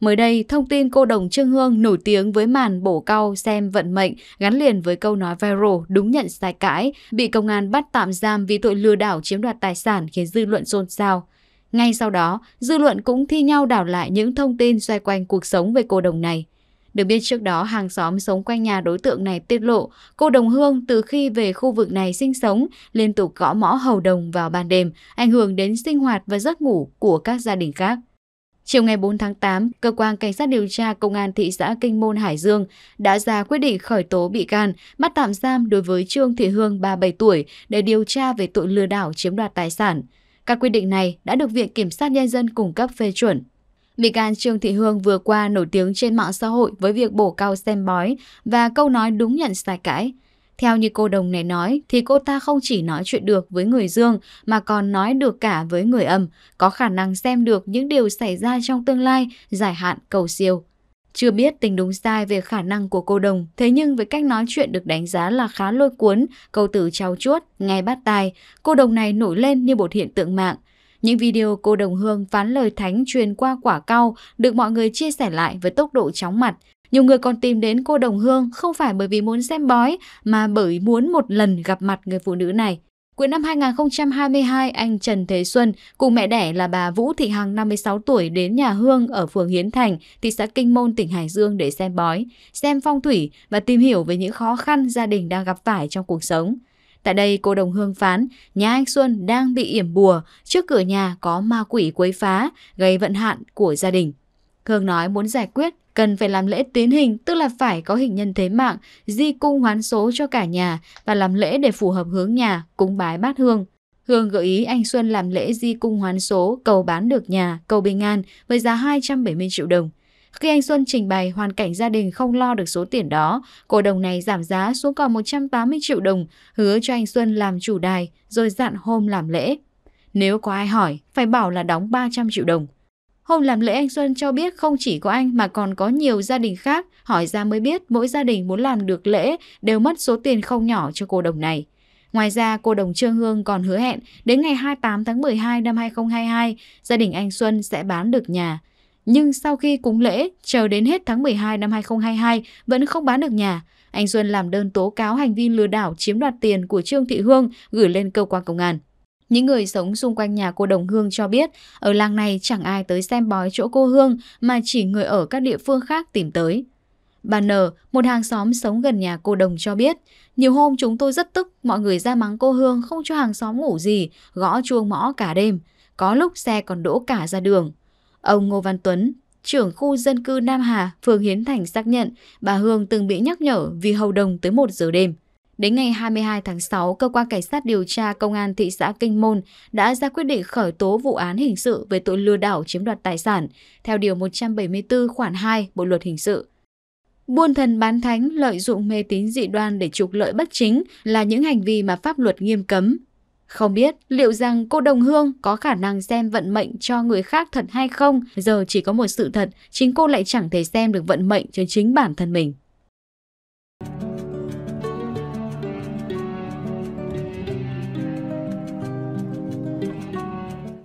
Mới đây, thông tin cô đồng Trương Hương nổi tiếng với màn bổ cau xem vận mệnh gắn liền với câu nói viral đúng nhận sai cãi, bị công an bắt tạm giam vì tội lừa đảo chiếm đoạt tài sản khiến dư luận xôn xao. Ngay sau đó, dư luận cũng thi nhau đảo lại những thông tin xoay quanh cuộc sống về cô đồng này. Được biết trước đó, hàng xóm sống quanh nhà đối tượng này tiết lộ, cô đồng Hương từ khi về khu vực này sinh sống, liên tục gõ mõ hầu đồng vào ban đêm, ảnh hưởng đến sinh hoạt và giấc ngủ của các gia đình khác. Chiều ngày 4 tháng 8, Cơ quan Cảnh sát điều tra Công an thị xã Kinh Môn Hải Dương đã ra quyết định khởi tố bị can, bắt tạm giam đối với Trương Thị Hương 37 tuổi để điều tra về tội lừa đảo chiếm đoạt tài sản. Các quyết định này đã được Viện Kiểm sát Nhân dân cung cấp phê chuẩn. Bị can Trương Thị Hương vừa qua nổi tiếng trên mạng xã hội với việc bổ cao xem bói và câu nói đúng nhận sai cãi. Theo như cô đồng này nói thì cô ta không chỉ nói chuyện được với người dương mà còn nói được cả với người âm, có khả năng xem được những điều xảy ra trong tương lai, giải hạn cầu siêu. Chưa biết tình đúng sai về khả năng của cô đồng, thế nhưng với cách nói chuyện được đánh giá là khá lôi cuốn, câu từ trao chuốt, nghe bắt tai, cô đồng này nổi lên như một hiện tượng mạng. Những video cô đồng hương phán lời thánh truyền qua quả cao được mọi người chia sẻ lại với tốc độ chóng mặt, nhiều người còn tìm đến cô đồng hương không phải bởi vì muốn xem bói mà bởi muốn một lần gặp mặt người phụ nữ này. Cuối năm 2022, anh Trần Thế Xuân cùng mẹ đẻ là bà Vũ Thị Hằng 56 tuổi đến nhà Hương ở phường Hiến Thành, thị xã Kinh Môn, tỉnh Hải Dương để xem bói, xem phong thủy và tìm hiểu về những khó khăn gia đình đang gặp phải trong cuộc sống. Tại đây, cô đồng hương phán, nhà anh Xuân đang bị yểm bùa, trước cửa nhà có ma quỷ quấy phá, gây vận hạn của gia đình. Hương nói muốn giải quyết, cần phải làm lễ tiến hình, tức là phải có hình nhân thế mạng, di cung hoán số cho cả nhà và làm lễ để phù hợp hướng nhà, cúng bái bát hương. Hương gợi ý anh Xuân làm lễ di cung hoán số, cầu bán được nhà, cầu bình an với giá 270 triệu đồng. Khi anh Xuân trình bày hoàn cảnh gia đình không lo được số tiền đó, cổ đồng này giảm giá xuống còn 180 triệu đồng, hứa cho anh Xuân làm chủ đài, rồi dặn hôm làm lễ. Nếu có ai hỏi, phải bảo là đóng 300 triệu đồng. Hôm làm lễ anh Xuân cho biết không chỉ có anh mà còn có nhiều gia đình khác, hỏi ra mới biết mỗi gia đình muốn làm được lễ đều mất số tiền không nhỏ cho cô đồng này. Ngoài ra, cô đồng Trương Hương còn hứa hẹn đến ngày 28 tháng 12 năm 2022, gia đình anh Xuân sẽ bán được nhà. Nhưng sau khi cúng lễ, chờ đến hết tháng 12 năm 2022 vẫn không bán được nhà. Anh Xuân làm đơn tố cáo hành vi lừa đảo chiếm đoạt tiền của Trương Thị Hương gửi lên cơ quan công an. Những người sống xung quanh nhà cô Đồng Hương cho biết, ở làng này chẳng ai tới xem bói chỗ cô Hương mà chỉ người ở các địa phương khác tìm tới. Bà N, một hàng xóm sống gần nhà cô Đồng cho biết, nhiều hôm chúng tôi rất tức, mọi người ra mắng cô Hương không cho hàng xóm ngủ gì, gõ chuông mõ cả đêm, có lúc xe còn đỗ cả ra đường. Ông Ngô Văn Tuấn, trưởng khu dân cư Nam Hà, phường Hiến Thành xác nhận bà Hương từng bị nhắc nhở vì hầu đồng tới 1 giờ đêm. Đến ngày 22 tháng 6, cơ quan cảnh sát điều tra công an thị xã Kinh Môn đã ra quyết định khởi tố vụ án hình sự về tội lừa đảo chiếm đoạt tài sản theo điều 174 khoản 2 Bộ luật hình sự. Buôn thần bán thánh lợi dụng mê tín dị đoan để trục lợi bất chính là những hành vi mà pháp luật nghiêm cấm. Không biết liệu rằng cô Đồng Hương có khả năng xem vận mệnh cho người khác thật hay không, giờ chỉ có một sự thật, chính cô lại chẳng thể xem được vận mệnh cho chính bản thân mình.